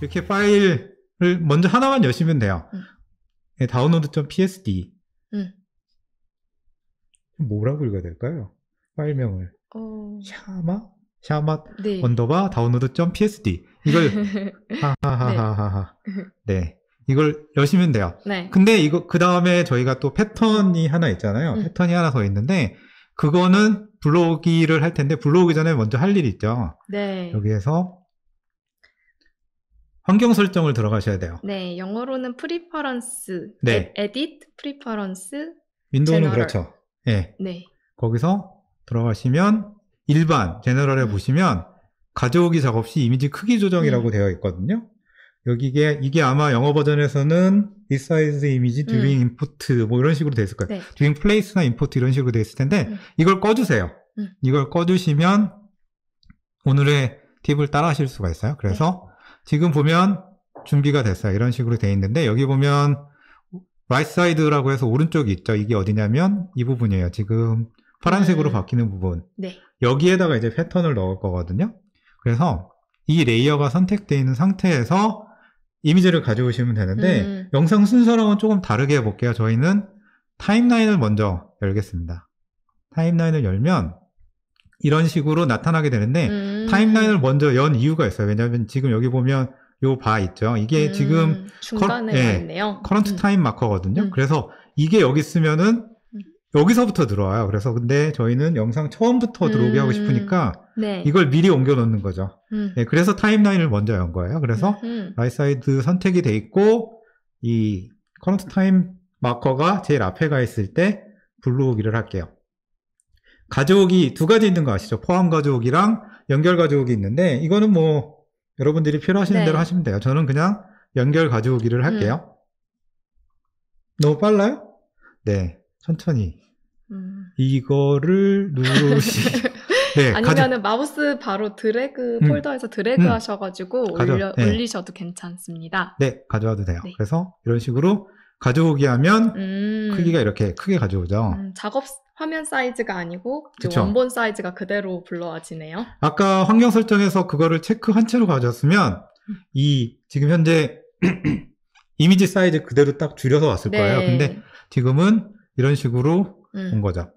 이렇게 파일을 먼저 하나만 여시면 돼요. 음. 네, d o w n p s d 음. 뭐라고 읽어야 될까요? 파일명을. 어... 샤마? 샤마 네. 언더바 다운로드 p s d 이걸 하하하하하. 네. 네. 이걸 여시면 돼요. 네. 근데 이거 그 다음에 저희가 또 패턴이 하나 있잖아요. 음. 패턴이 하나 더 있는데 그거는 블로기를 할 텐데 블로그 전에 먼저 할 일이 있죠. 네. 여기에서 환경 설정을 들어가셔야 돼요. 네, 영어로는 프리퍼런스, 네. 에딧, 프리퍼런스, 윈도우는 제너럴. 그렇죠. 예. 네. 거기서 들어가시면 일반 제너럴에 음. 보시면 가져오기 작업 시 이미지 크기 조정이라고 음. 되어 있거든요. 여기 이게, 이게 아마 영어 버전에서는 this size image doing 음. import 뭐 이런 식으로 되어 있을 거예요. 네. doing place나 import 이런 식으로 되어 있을 텐데 음. 이걸 꺼주세요. 음. 이걸 꺼주시면 오늘의 팁을 따라 하실 수가 있어요. 그래서 네. 지금 보면 준비가 됐어요. 이런 식으로 돼 있는데 여기 보면 right side라고 해서 오른쪽이 있죠. 이게 어디냐면 이 부분이에요. 지금 파란색으로 음. 바뀌는 부분. 네. 여기에다가 이제 패턴을 넣을 거거든요. 그래서 이 레이어가 선택되어 있는 상태에서 이미지를 가져오시면 되는데 음. 영상 순서랑은 조금 다르게 해볼게요. 저희는 타임라인을 먼저 열겠습니다. 타임라인을 열면 이런 식으로 나타나게 되는데 음. 타임라인을 먼저 연 이유가 있어요. 왜냐하면 지금 여기 보면 요 바 있죠. 이게 음. 지금 중간에 커, 예, 있네요. 커런트 타임 마커거든요. 그래서 이게 여기 있으면은 음. 여기서부터 들어와요. 그래서 근데 저희는 영상 처음부터 음. 들어오게 하고 싶으니까 네. 이걸 미리 옮겨 놓는 거죠. 음. 예, 그래서 타임라인을 먼저 연 거예요. 그래서 라이 사이드 선택이 돼 있고 이 커런트 타임 마커가 제일 앞에 가 있을 때 블루 오기를 할게요. 가족이 두 가지 있는 거 아시죠? 포함 가족이랑 연결 가족이 있는데 이거는 뭐 여러분들이 필요하시는 네. 대로 하시면 돼요. 저는 그냥 연결 가져오기를 할게요. 음. 너무 빨라요? 네, 천천히. 음. 이거를 누르시. 네, 아니면은 가져... 마우스 바로 드래그 음. 폴더에서 드래그 음. 하셔가지고 가져... 올려, 네. 올리셔도 괜찮습니다. 네, 가져와도 돼요. 네. 그래서 이런 식으로 가져오기 하면 음. 크기가 이렇게 크게 가져오죠. 작업 화면 사이즈가 아니고 그쵸. 원본 사이즈가 그대로 불러와지네요. 아까 환경 설정에서 그거를 체크한 채로 가졌으면 이 지금 현재 이미지 사이즈 그대로 딱 줄여서 왔을 네. 거예요. 근데 지금은 이런 식으로 음. 온 거죠.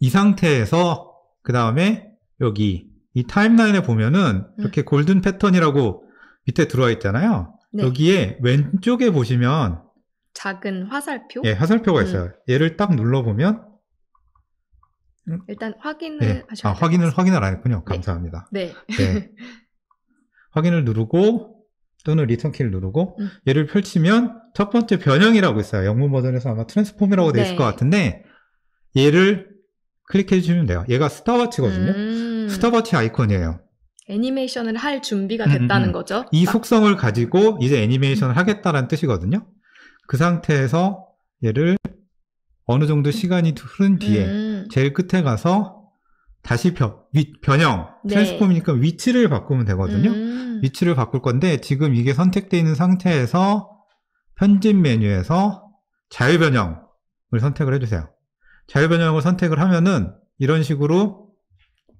이 상태에서 그 다음에 여기 이 타임라인에 보면은 음. 이렇게 골든 패턴이라고 밑에 들어와 있잖아요. 네. 여기에 왼쪽에 보시면 작은 화살표? 예, 화살표가 음. 있어요. 얘를 딱 눌러보면 음. 일단 확인을 네. 하셔야 아, 확인을 확인을 안 했군요. 네. 감사합니다. 네. 네. 확인을 누르고 또는 리턴 키를 누르고 음. 얘를 펼치면 첫 번째 변형이라고 있어요. 영문 버전에서 아마 트랜스폼이라고 되어 있을 것 네. 같은데 얘를 클릭해 주시면 돼요. 얘가 스타워치거든요. 음. 스타워치 아이콘이에요. 애니메이션을 할 준비가 음, 음, 됐다는 음음. 거죠. 이 딱. 속성을 가지고 이제 애니메이션을 음. 하겠다라는 뜻이거든요. 그 상태에서 얘를 어느 정도 시간이 흐른 뒤에 음. 제일 끝에 가서 다시 변, 위, 변형, 네. 트랜스폼이니까 위치를 바꾸면 되거든요. 음. 위치를 바꿀 건데 지금 이게 선택되어 있는 상태에서 편집 메뉴에서 자유 변형을 선택을 해주세요. 자유 변형을 선택을 하면은 이런 식으로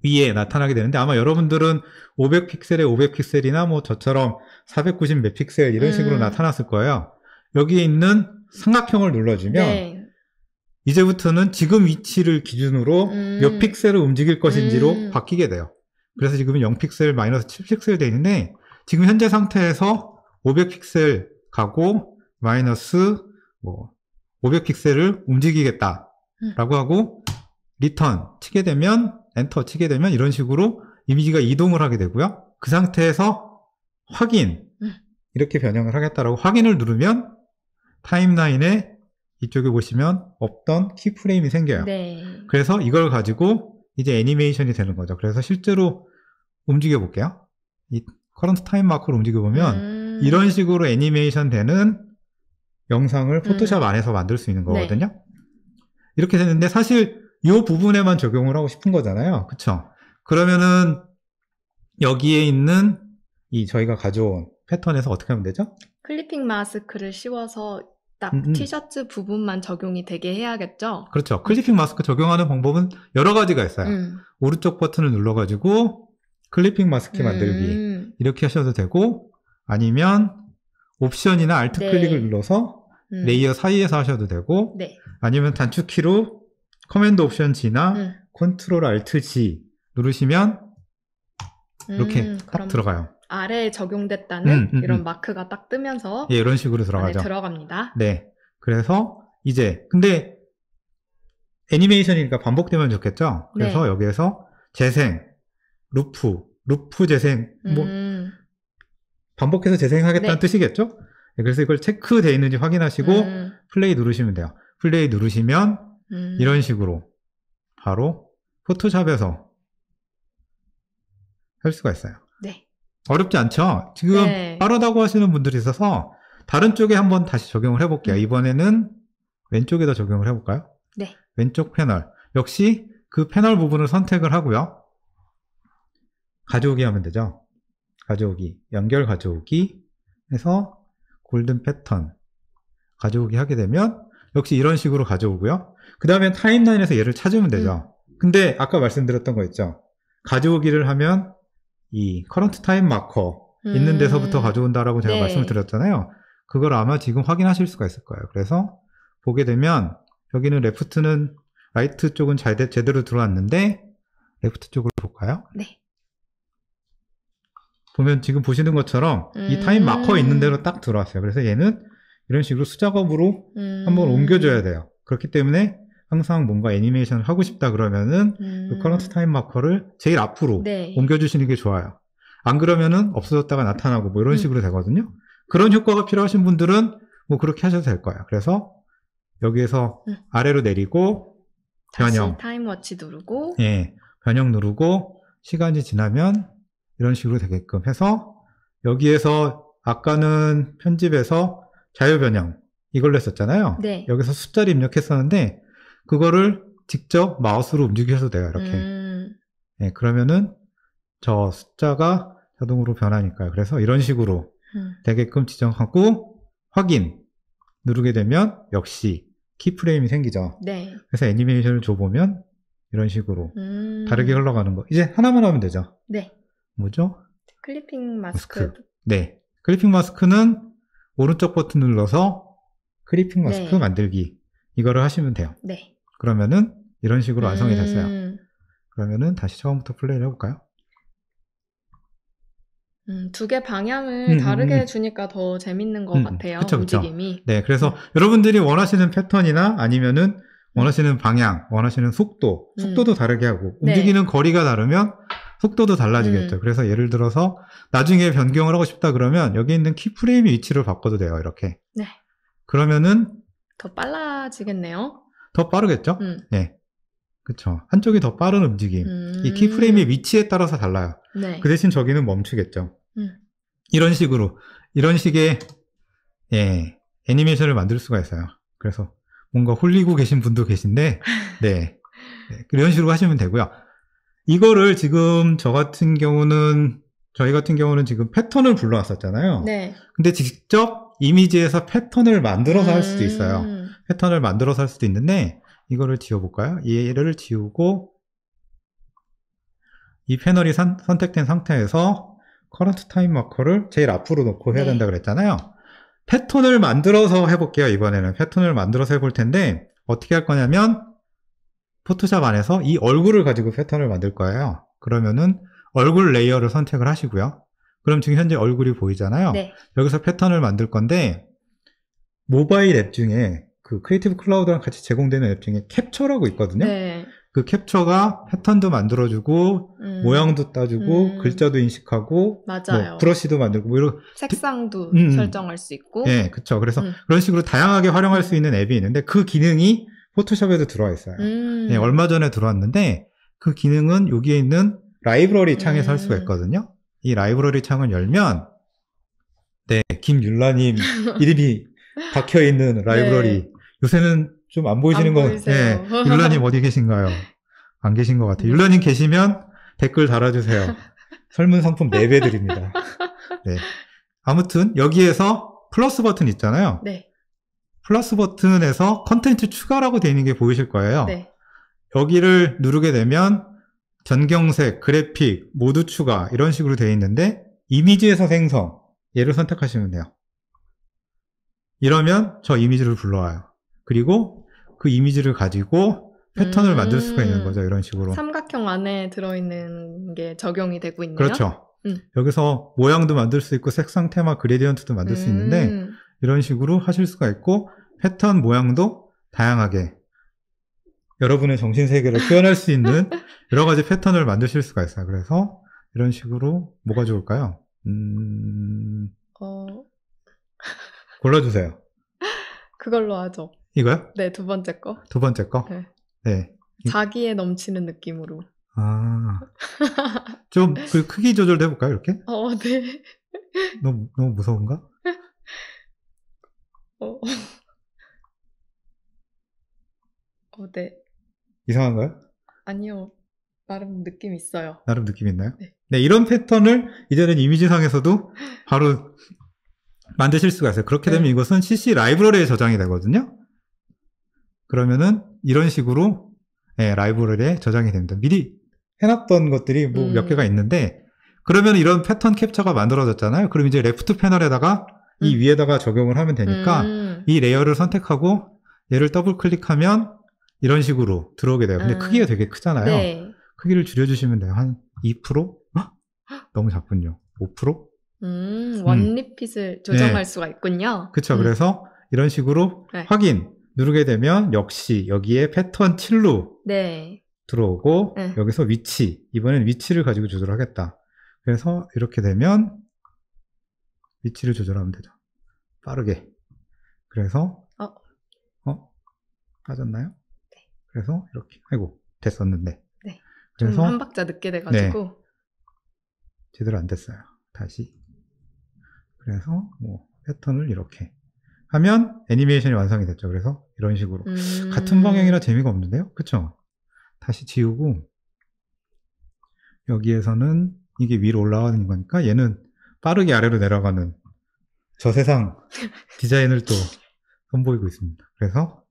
위에 나타나게 되는데 아마 여러분들은 500픽셀에 500픽셀이나 뭐 저처럼 490 몇 픽셀 이런 식으로 음. 나타났을 거예요. 여기에 있는 삼각형을 눌러주면 네. 이제부터는 지금 위치를 기준으로 음. 몇 픽셀을 움직일 것인지로 음. 바뀌게 돼요. 그래서 지금은 0픽셀 마이너스 7픽셀 돼 있는데 지금 현재 상태에서 500픽셀 가고 마이너스 뭐 500픽셀을 움직이겠다라고 하고 리턴 치게 되면 엔터 치게 되면 이런 식으로 이미지가 이동을 하게 되고요. 그 상태에서 확인 음. 이렇게 변형을 하겠다라고 확인을 누르면 타임라인에 이쪽에 보시면 없던 키프레임이 생겨요. 네. 그래서 이걸 가지고 이제 애니메이션이 되는 거죠. 그래서 실제로 움직여 볼게요. 이 커런트 타임 마크로 움직여 보면 음. 이런 식으로 애니메이션 되는 영상을 음. 포토샵 음. 안에서 만들 수 있는 거거든요. 네. 이렇게 됐는데 사실 이 부분에만 적용을 하고 싶은 거잖아요. 그쵸? 그러면은 여기에 있는 이 저희가 가져온 패턴에서 어떻게 하면 되죠? 클리핑 마스크를 씌워서 딱 음음. 음. 티셔츠 부분만 적용이 되게 해야겠죠? 그렇죠. 음. 클리핑 마스크 적용하는 방법은 여러 가지가 있어요. 음. 오른쪽 버튼을 눌러가지고 클리핑 마스크 만들기 음. 이렇게 하셔도 되고 아니면 옵션이나 알트 네. 클릭을 눌러서 음. 레이어 사이에서 하셔도 되고 네. 아니면 단축키로 커맨드 옵션 G나 음. 컨트롤 알트 G 누르시면 이렇게 음, 딱 들어가요. 아래에 적용됐다는 음, 음, 음, 이런 마크가 딱 뜨면서 예, 이런 식으로 들어가죠. 들어갑니다. 네. 그래서 이제 근데 애니메이션이니까 반복되면 좋겠죠. 그래서 네. 여기에서 재생, 루프, 루프 재생 뭐 음. 반복해서 재생하겠다는 네. 뜻이겠죠. 예, 그래서 이걸 체크돼 있는지 확인하시고 음. 플레이 누르시면 돼요. 플레이 누르시면 음. 이런 식으로 바로 포토샵에서 할 수가 있어요. 어렵지 않죠? 지금 네. 빠르다고 하시는 분들이 있어서 다른 쪽에 한번 다시 적용을 해볼게요. 음. 이번에는 왼쪽에다 적용을 해볼까요? 네. 왼쪽 패널. 역시 그 패널 부분을 선택을 하고요. 가져오기 하면 되죠. 가져오기, 연결 가져오기 해서 골든 패턴 가져오기 하게 되면 역시 이런 식으로 가져오고요. 그 다음에 타임라인에서 얘를 찾으면 되죠. 음. 근데 아까 말씀드렸던 거 있죠. 가져오기를 하면 이 커런트 타임 마커 있는 데서부터 음. 가져온다라고 제가 네. 말씀을 드렸잖아요. 그걸 아마 지금 확인하실 수가 있을 거예요. 그래서 보게 되면 여기는 레프트는 라이트 쪽은 잘 되, 제대로 들어왔는데 레프트 쪽으로 볼까요? 네. 보면 지금 보시는 것처럼 이 타임 마커 음. 있는 대로 딱 들어왔어요. 그래서 얘는 이런 식으로 수작업으로 음. 한번 옮겨줘야 음. 돼요. 그렇기 때문에 항상 뭔가 애니메이션을 하고 싶다 그러면은 그 음. 그 커런트 타임 마커를 제일 앞으로 네. 옮겨주시는 게 좋아요. 안 그러면은 없어졌다가 나타나고 뭐 이런 음. 식으로 되거든요. 그런 효과가 필요하신 분들은 뭐 그렇게 하셔도 될 거예요. 그래서 여기에서 음. 아래로 내리고 변형 타임워치 누르고 예 변형 누르고 시간이 지나면 이런 식으로 되게끔 해서 여기에서 아까는 편집에서 자유 변형 이걸로 했었잖아요. 네. 여기서 숫자를 입력했었는데 그거를 직접 마우스로 움직이셔도 돼요. 이렇게. 음. 네, 그러면은 저 숫자가 자동으로 변하니까요. 그래서 이런 식으로 음. 되게끔 지정하고 확인 누르게 되면 역시 키프레임이 생기죠. 네. 그래서 애니메이션을 줘보면 이런 식으로 음. 다르게 흘러가는 거. 이제 하나만 하면 되죠. 네. 뭐죠? 클리핑 마스크. 마스크. 네. 클리핑 마스크는 오른쪽 버튼 눌러서 클리핑 마스크 네. 만들기 이거를 하시면 돼요. 네. 그러면은 이런 식으로 완성이 됐어요. 음. 그러면은 다시 처음부터 플레이를 해볼까요? 음, 두 개 방향을 음, 음, 다르게 음, 주니까 더 재밌는 것 음, 같아요. 그쵸, 그쵸. 움직임이. 네, 그래서 음. 여러분들이 원하시는 패턴이나 아니면은 원하시는 방향, 원하시는 속도, 속도도 다르게 하고 네. 움직이는 네. 거리가 다르면 속도도 달라지겠죠. 그래서 예를 들어서 나중에 변경을 하고 싶다 그러면 여기 있는 키프레임의 위치를 바꿔도 돼요. 이렇게. 네. 그러면은 더 빨라지겠네요. 더 빠르겠죠? 음. 네. 그쵸 한쪽이 더 빠른 움직임. 음. 이 키프레임의 위치에 따라서 달라요. 네. 그 대신 저기는 멈추겠죠. 음. 이런 식으로 이런 식의 예, 애니메이션을 만들 수가 있어요. 그래서 뭔가 홀리고 계신 분도 계신데 네. 네. 이런 식으로 하시면 되고요. 이거를 지금 저 같은 경우는 저희 같은 경우는 지금 패턴을 불러왔었잖아요. 네. 근데 직접 이미지에서 패턴을 만들어서 할 수도 있어요. 음. 패턴을 만들어서 할 수도 있는데 이거를 지워볼까요? 얘를 지우고 이 패널이 산, 선택된 상태에서 커런트 타임 마커를 제일 앞으로 놓고 해야 네. 된다 그랬잖아요. 패턴을 만들어서 해볼게요. 이번에는 패턴을 만들어서 해볼 텐데 어떻게 할 거냐면 포토샵 안에서 이 얼굴을 가지고 패턴을 만들 거예요. 그러면은 얼굴 레이어를 선택을 하시고요. 그럼 지금 현재 얼굴이 보이잖아요. 네. 여기서 패턴을 만들 건데 모바일 앱 중에 그 크리에이티브 클라우드랑 같이 제공되는 앱 중에 캡처라고 있거든요. 네. 그 캡처가 패턴도 만들어주고 음. 모양도 따주고 음. 글자도 인식하고 뭐 맞아요. 뭐 브러쉬도 만들고 뭐 이런 색상도 음. 음. 설정할 수 있고. 네, 그렇죠. 그래서 음. 그런 식으로 다양하게 활용할 수 음. 있는 앱이 있는데 그 기능이 포토샵에도 들어와 있어요. 네, 얼마 전에 들어왔는데 그 기능은 여기에 있는 라이브러리 창에서 할 수가 있거든요. 이 라이브러리 창을 열면 네, 김윤라님 이름이 박혀 있는 라이브러리 네. 요새는 좀 안 보이시는 거 같아요. 네. 율라님 어디 계신가요? 안 계신 것 같아요. 네. 율라님 계시면 댓글 달아주세요. 설문 상품 4배 드립니다. 네. 아무튼 여기에서 플러스 버튼 있잖아요. 네. 플러스 버튼에서 컨텐츠 추가라고 되어 있는 게 보이실 거예요. 네. 여기를 누르게 되면 전경색, 그래픽 모두 추가 이런 식으로 되어 있는데 이미지에서 생성 얘를 선택하시면 돼요. 이러면 저 이미지를 불러와요. 그리고 그 이미지를 가지고 패턴을 음... 만들 수가 있는 음. 거죠. 이런 식으로. 삼각형 안에 들어있는 게 적용이 되고 있네요. 그렇죠. 음. 여기서 모양도 만들 수 있고 색상 테마 그레디언트도 만들 수 있는데 음. 이런 식으로 하실 수가 있고 패턴 모양도 다양하게 여러분의 정신 세계를 표현할 수 있는 여러 가지 패턴을 만드실 수가 있어요. 그래서 이런 식으로 뭐가 좋을까요? 음... 어... 골라주세요. 그걸로 하죠. 이거요? 네, 두 번째 거. 두 번째 거? 네. 네. 자기의 넘치는 느낌으로. 아. 좀, 그 크기 조절도 해볼까요, 이렇게? 어, 네. 너무, 너무 무서운가? 어. 어, 네. 이상한가요? 아니요. 나름 느낌 있어요. 나름 느낌 있나요? 네. 네, 이런 패턴을 이제는 이미지상에서도 바로 만드실 수가 있어요. 그렇게 네. 되면 네. 이것은 CC 라이브러리에 저장이 되거든요. 그러면은 이런 식으로 예, 라이브러리에 저장이 됩니다. 미리 해놨던 것들이 뭐몇 음. 개가 있는데 그러면 이런 패턴 캡처가 만들어졌잖아요. 그럼 이제 레프트 패널에다가 이 음. 위에다가 적용을 하면 되니까 음. 이 레이어를 선택하고 얘를 더블 클릭하면 이런 식으로 들어오게 돼요. 근데 음. 크기가 되게 크잖아요. 네. 크기를 줄여주시면 돼요. 한 2%? 헉? 너무 작군요. 5%? 음, 음, 원리핏을 조정할 네. 수가 있군요. 그렇죠. 그래서 이런 식으로 네. 확인, 누르게 되면 역시 여기에 패턴 7로 네. 들어오고 네. 여기서 위치 이번엔 위치를 가지고 조절하겠다 그래서 이렇게 되면 위치를 조절하면 되죠 빠르게 그래서 어, 어? 빠졌나요? 네. 그래서 이렇게 아이고 됐었는데 네. 그래서 한 박자 늦게 돼가지고 네. 제대로 안 됐어요 다시 그래서 뭐 패턴을 이렇게 하면 애니메이션이 완성이 됐죠. 그래서 이런 식으로 음... 같은 방향이라 재미가 없는데요. 그쵸? 다시 지우고 여기에서는 이게 위로 올라가는 거니까 얘는 빠르게 아래로 내려가는 저 세상 디자인을 또 선보이고 있습니다. 그래서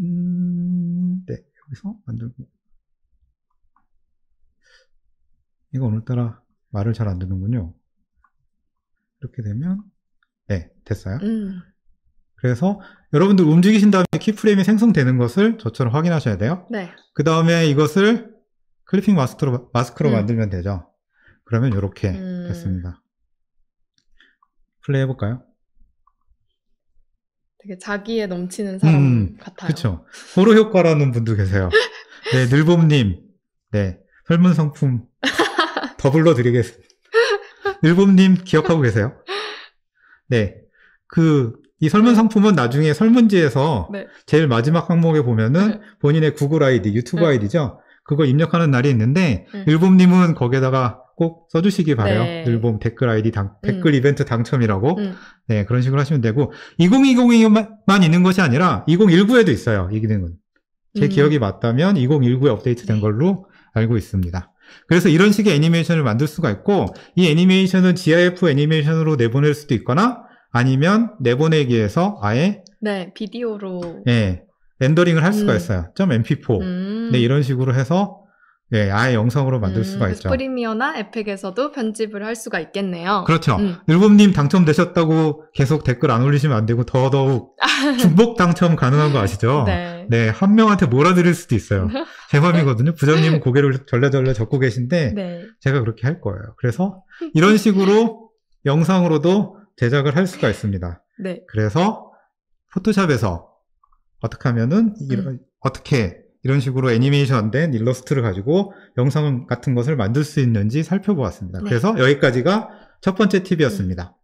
음, 네 여기서 만들고 이거 오늘따라 말을 잘 안 듣는군요. 이렇게 되면 네, 됐어요. 음. 그래서 여러분들 움직이신 다음에 키프레임이 생성되는 것을 저처럼 확인하셔야 돼요. 네. 그 다음에 이것을 클리핑 마스크로, 마스크로 음. 만들면 되죠. 그러면 이렇게 음. 됐습니다. 플레이 해볼까요? 되게 자기에 넘치는 사람 음, 같아요. 그렇죠. 호러 효과라는 분도 계세요. 네, 늘봄님. 네, 설문 상품 더 불러드리겠습니다. 늘봄님 기억하고 계세요? 네. 그, 이 설문 상품은 나중에 설문지에서 네. 제일 마지막 항목에 보면은 네. 본인의 구글 아이디, 유튜브 네. 아이디죠. 그거 입력하는 날이 있는데, 일봄님은 네. 거기에다가 꼭 써주시기 바래요. 네. 율봄 댓글 아이디 당, 음. 댓글 음. 이벤트 당첨이라고. 음. 네, 그런 식으로 하시면 되고, 2020에만 있는 것이 아니라 2019에도 있어요. 이 기능은. 제 음. 기억이 맞다면 2019에 업데이트 된 걸로 알고 있습니다. 그래서 이런 식의 애니메이션을 만들 수가 있고 이 애니메이션은 GIF 애니메이션으로 내보낼 수도 있거나 아니면 내보내기에서 아예 네 비디오로 예 렌더링을 할 수가 음. 있어요. .mp4 음. 네 이런 식으로 해서 예, 아예 영상으로 만들 음, 수가 있죠. 프리미어나 에펙에서도 편집을 할 수가 있겠네요. 그렇죠. 일곱님 음. 당첨되셨다고 계속 댓글 안 올리시면 안 되고 더더욱 중복 당첨 가능한 거 아시죠? 네. 네, 한 명한테 몰아드릴 수도 있어요. 제 맘이거든요. 부장님 고개를 절레절레 접고 계신데 네. 제가 그렇게 할 거예요. 그래서 이런 식으로 영상으로도 제작을 할 수가 있습니다. 네. 그래서 포토샵에서 어떻게 하면은 이런, 음. 어떻게 이런 식으로 애니메이션된 일러스트를 가지고 영상 같은 것을 만들 수 있는지 살펴보았습니다. 네. 그래서 여기까지가 첫 번째 팁이었습니다.